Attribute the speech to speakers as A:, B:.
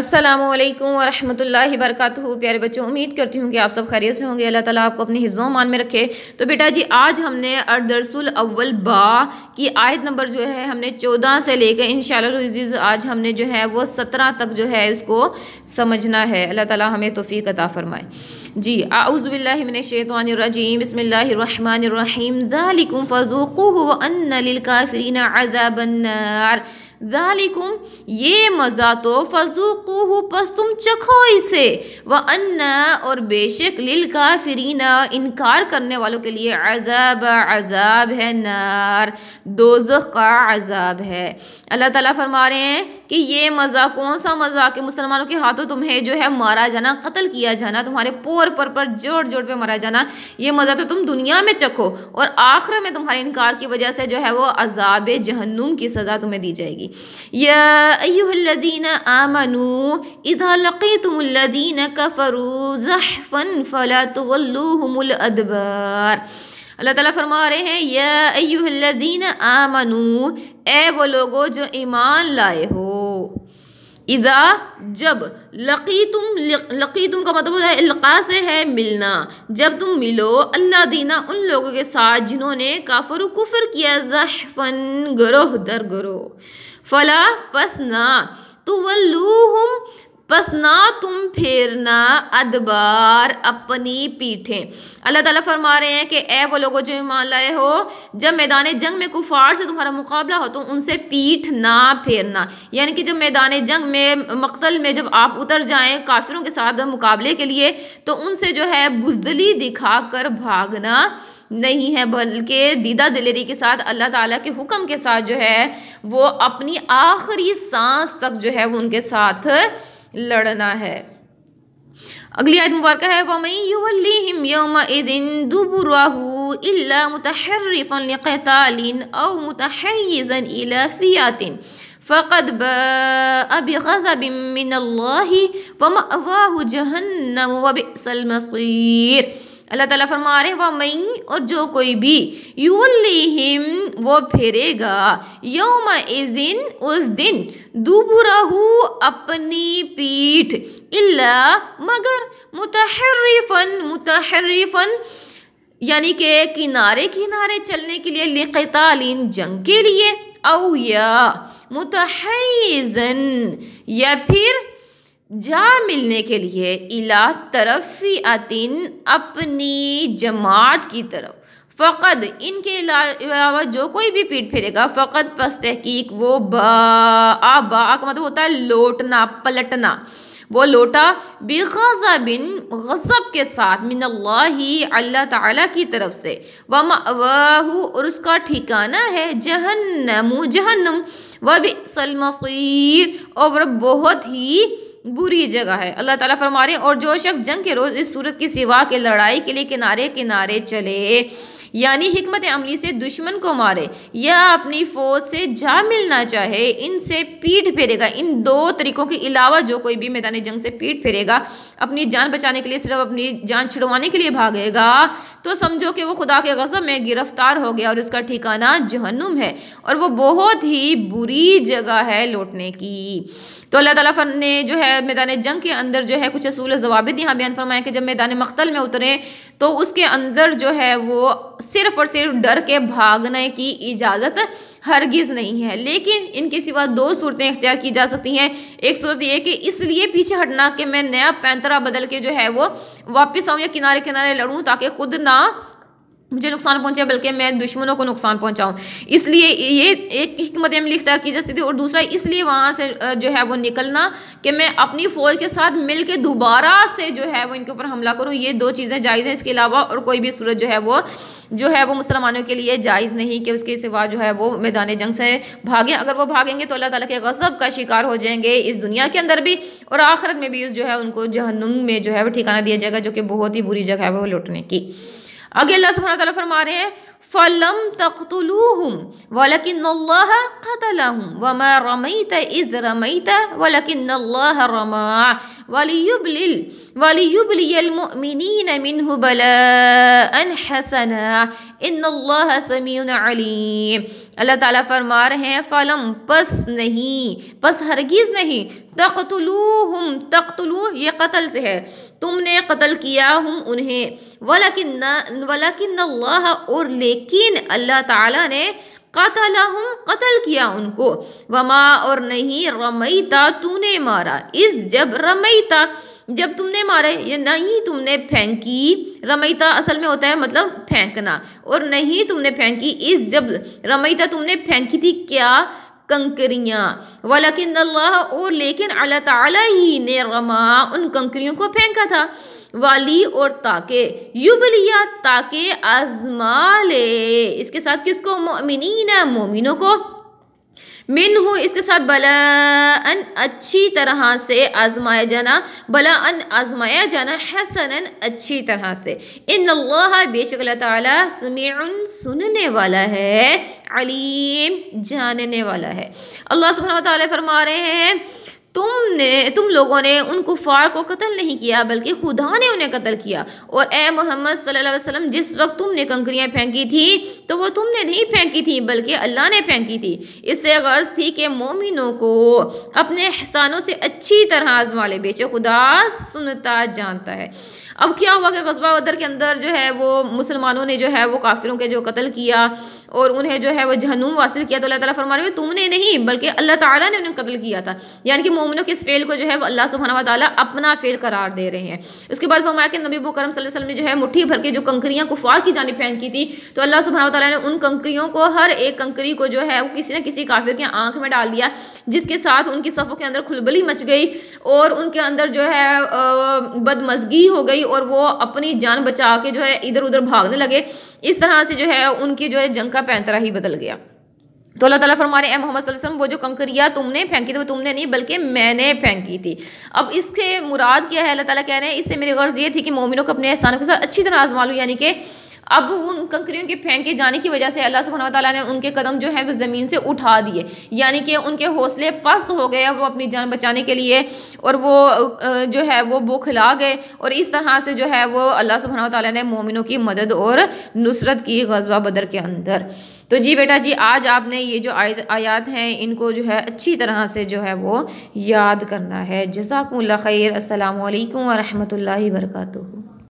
A: السلام علیکم ورحمۃ اللہ وبرکاتہ پیارے بچوں امید کرتی ہوں کہ آپ سب خیریت سے ہوں گے اللہ تعالیٰ آپ کو اپنے حفظ و مان میں رکھے تو بیٹا جی آج ہم نے اردرس الاول با کی آیت نمبر جو ہے ہم نے چودہ سے لے کے ان شاء آج ہم نے جو ہے وہ سترہ تک جو ہے اس کو سمجھنا ہے اللہ تعالیٰ ہمیں توفیق عطا فرمائے جی اعوذ باللہ من شیطوان الرجیم بسم اللہ الرحمٰن الرحم وان للکافرین عذاب النار ذالکم یہ مزہ تو پس تم چکھو اسے ان اور بے شک لِلْكَافِرِينَ انکار کرنے والوں کے لیے عذاب عذاب ہے نار دوزخ کا عذاب ہے اللہ تعالیٰ فرما رہے ہیں کہ یہ مزہ کون سا مزہ کہ مسلمانوں کے ہاتھوں تمہیں جو ہے مارا جانا قتل کیا جانا تمہارے پور پر پر جوڑ جوڑ پہ مارا جانا یہ مزہ تو تم دنیا میں چکھو اور آخر میں تمہارے انکار کی وجہ سے جو ہے وہ عذاب جہنم کی سزا تمہیں دی جائے گی یا ایوہ الذین الذین آمنو اذا لقیتم زحفا فلا الادبار اللہ تعالیٰ فرما رہے ہیں یا ایوہ آمنو اے وہ لوگو جو ایمان لائے ہو اذا جب لقیتم لقیتم کا مطلب القا سے ہے ملنا جب تم ملو اللہ دینا ان لوگوں کے ساتھ جنہوں نے کافر و کفر کیا زحفن گروہ در در فلا پس پسنا تو پس نہ تم پھیرنا ادبار اپنی پیٹھیں اللہ تعالیٰ فرما رہے ہیں کہ اے وہ لوگوں جو ایمان لائے ہو جب میدان جنگ میں کفار سے تمہارا مقابلہ ہو تو ان سے پیٹھ نہ پھیرنا یعنی کہ جب میدان جنگ میں مقتل میں جب آپ اتر جائیں کافروں کے ساتھ مقابلے کے لیے تو ان سے جو ہے بزدلی دکھا کر بھاگنا نہیں ہے بلکہ دیدہ دلیری کے ساتھ اللہ تعالیٰ کے حکم کے ساتھ جو ہے وہ اپنی آخری سانس تک جو ہے وہ ان کے ساتھ لڑنا ہے اگلی آیت مبارکہ ہے يُوَلِّهِمْ يَوْمَئِذٍ دُبُرَهُ إِلَّا مُتَحَرِّفًا لِقِتَالٍ أَوْ مُتَحَيِّزًا إِلَى فَقَدْ بَاءَ مِّنَ اللَّهِ وَمَأْوَاهُ جَهَنَّمُ وَبِئْسَ جہنس اللہ تعالیٰ فرما رہے ہیں وام اور جو کوئی بھی وہ پھیرے گا یوم اس دن دو اپنی پیٹھ اللہ مگر متحرفن متحرفن یعنی کہ کنارے کنارے چلنے کے لیے لقتالین جنگ کے لیے او یا متحیزن یا پھر جا ملنے کے لیے اللہ ترفیت اپنی جماعت کی طرف فقط ان کے علاوہ جو کوئی بھی پیٹ پھیرے گا فقط پس تحقیق وہ با آ با کا مطلب ہوتا ہے لوٹنا پلٹنا وہ لوٹا بقہ بن غضب کے ساتھ من اللہ ہی اللہ تعالیٰ کی طرف سے اور اس کا ٹھکانہ ہے جہنم جہنم وہ بھی سلم اور وہ بہت ہی بری جگہ ہے اللہ تعالیٰ فرمارے اور جو شخص جنگ کے روز اس صورت کی سوا کے لڑائی کے لیے کنارے کنارے چلے یعنی حکمت عملی سے دشمن کو مارے یا اپنی فوج سے جا ملنا چاہے ان سے پیٹ پھیرے گا ان دو طریقوں کے علاوہ جو کوئی بھی میدان جنگ سے پیٹ پھیرے گا اپنی جان بچانے کے لیے صرف اپنی جان چھڑوانے کے لیے بھاگے گا تو سمجھو کہ وہ خدا کے غزب میں گرفتار ہو گیا اور اس کا ٹھکانہ جہنم ہے اور وہ بہت ہی بری جگہ ہے لوٹنے کی تو اللہ تعالیٰ فن نے جو ہے میدان جنگ کے اندر جو ہے کچھ اصول و ضوابط یہاں بیان فرمایا کہ جب میدان مختل میں اتریں تو اس کے اندر جو ہے وہ صرف اور صرف ڈر کے بھاگنے کی اجازت ہرگز نہیں ہے لیکن ان کے سوا دو صورتیں اختیار کی جا سکتی ہیں ایک صورت یہ کہ اس لیے پیچھے ہٹنا کہ میں نیا پینترا بدل کے جو ہے وہ واپس آؤں یا کنارے کنارے لڑوں تاکہ خود نہ مجھے نقصان پہنچے بلکہ میں دشمنوں کو نقصان پہنچاؤں اس لیے یہ ایک حکمت عملی اختیار کی جا سکتی ہے اور دوسرا اس لیے وہاں سے جو ہے وہ نکلنا کہ میں اپنی فوج کے ساتھ مل کے دوبارہ سے جو ہے وہ ان کے اوپر حملہ کروں یہ دو چیزیں جائز ہیں اس کے علاوہ اور کوئی بھی صورت جو ہے وہ جو ہے وہ مسلمانوں کے لیے جائز نہیں کہ اس کے سوا جو ہے وہ میدان جنگ سے بھاگیں اگر وہ بھاگیں گے تو اللہ تعالیٰ کے غضب کا شکار ہو جائیں گے اس دنیا کے اندر بھی اور آخرت میں بھی اس جو ہے ان کو جہنم میں جو ہے وہ ٹھکانہ دیا جائے گا جو کہ بہت ہی بری جگہ ہے وہ لوٹنے کی آگے اللہ سبحانہ تعالیٰ فرما رہے ہیں حسن حسم علیم اللہ تعالیٰ فرما رہے ہیں فلم پس نہیں پس ہرگز نہیں تخت الو یہ قتل سے ہے تم نے قتل کیا ہوں انہیں ولاکن ولاکن اللہ اور لیکن اللہ تعالیٰ نے قتل کیا ان کو وما اور نہیں رمیتا تو نے مارا اس جب رمیتا جب تم نے مارے یا نہیں تم نے پھینکی رمیتا اصل میں ہوتا ہے مطلب پھینکنا اور نہیں تم نے پھینکی اس جب رمیتا تم نے پھینکی تھی کیا کنکریاں والن اللہ اور لیکن اللہ تعالیٰ ہی نے رما ان کنکریوں کو پھینکا تھا والی اور تاکہ یبلیا تاکہ تاکہ لے اس کے ساتھ کس کو مومنی مومنوں کو من ہوں اس کے ساتھ بلا ان اچھی طرح سے آزمایا جانا بلا ان آزمایا جانا حسن اچھی طرح سے ان اللہ بے شک اللہ تعالیٰ سمیع سننے والا ہے علیم جاننے والا ہے اللہ سبحانہ وتعالی تعالیٰ فرما رہے ہیں تم نے تم لوگوں نے ان کفار کو قتل نہیں کیا بلکہ خدا نے انہیں قتل کیا اور اے محمد صلی اللہ علیہ وسلم جس وقت تم نے کنکریاں پھینکی تھیں تو وہ تم نے نہیں پھینکی تھیں بلکہ اللہ نے پھینکی تھی اس سے غرض تھی کہ مومنوں کو اپنے احسانوں سے اچھی طرح لے بیچے خدا سنتا جانتا ہے اب کیا ہوا کہ قصبہ بدر کے اندر جو ہے وہ مسلمانوں نے جو ہے وہ کافروں کے جو قتل کیا اور انہیں جو ہے وہ جہنون حاصل کیا تو اللہ تعالیٰ فرما رہے تم نے نہیں بلکہ اللہ تعالیٰ نے انہیں قتل کیا تھا یعنی کہ مومنوں کے اس فعل کو جو ہے وہ اللہ سبحانہ و تعالیٰ اپنا فعل قرار دے رہے ہیں اس کے بعد فرمایا کہ نبی مکرم صلی اللہ علیہ وسلم نے جو ہے مٹھی بھر کے جو کنکریاں کفار کی جانب پھینکی تھی تو اللہ سبحانہ و تعالیٰ نے ان کنکریوں کو ہر ایک کنکری کو جو ہے وہ کسی نہ کسی کافر کے آنکھ میں ڈال دیا جس کے ساتھ ان کی صفوں کے اندر کھلبلی مچ گئی اور ان کے اندر جو ہے بدمزگی ہو گئی اور وہ اپنی جان بچا کے جو ہے ادھر ادھر بھاگنے لگے اس طرح سے جو ہے ان کی جو ہے جنگ کا پینترا ہی بدل گیا تو اللہ تعالیٰ فرمارے اے محمد صلی اللہ علیہ وسلم وہ جو کنکریا تم نے پھینکی تھی وہ تم نے نہیں بلکہ میں نے پھینکی تھی اب اس کے مراد کیا ہے اللہ تعالیٰ کہہ رہے ہیں اس سے میری غرض یہ تھی کہ مومنوں کو اپنے احسانوں کے ساتھ اچھی طرح آزما لوں یعنی کہ اب ان کنکریوں کے پھینکے جانے کی وجہ سے اللہ سبحانہ صحت نے ان کے قدم جو ہے وہ زمین سے اٹھا دیے یعنی کہ ان کے حوصلے پست ہو گئے وہ اپنی جان بچانے کے لیے اور وہ جو ہے وہ بوکھلا گئے اور اس طرح سے جو ہے وہ اللہ سبحانہ اللہ تعالیٰ نے مومنوں کی مدد اور نصرت کی غزوہ بدر کے اندر تو جی بیٹا جی آج آپ نے یہ جو آیات ہیں ان کو جو ہے اچھی طرح سے جو ہے وہ یاد کرنا ہے جزاکم اللہ خیر السلام علیکم ورحمۃ اللہ وبرکاتہ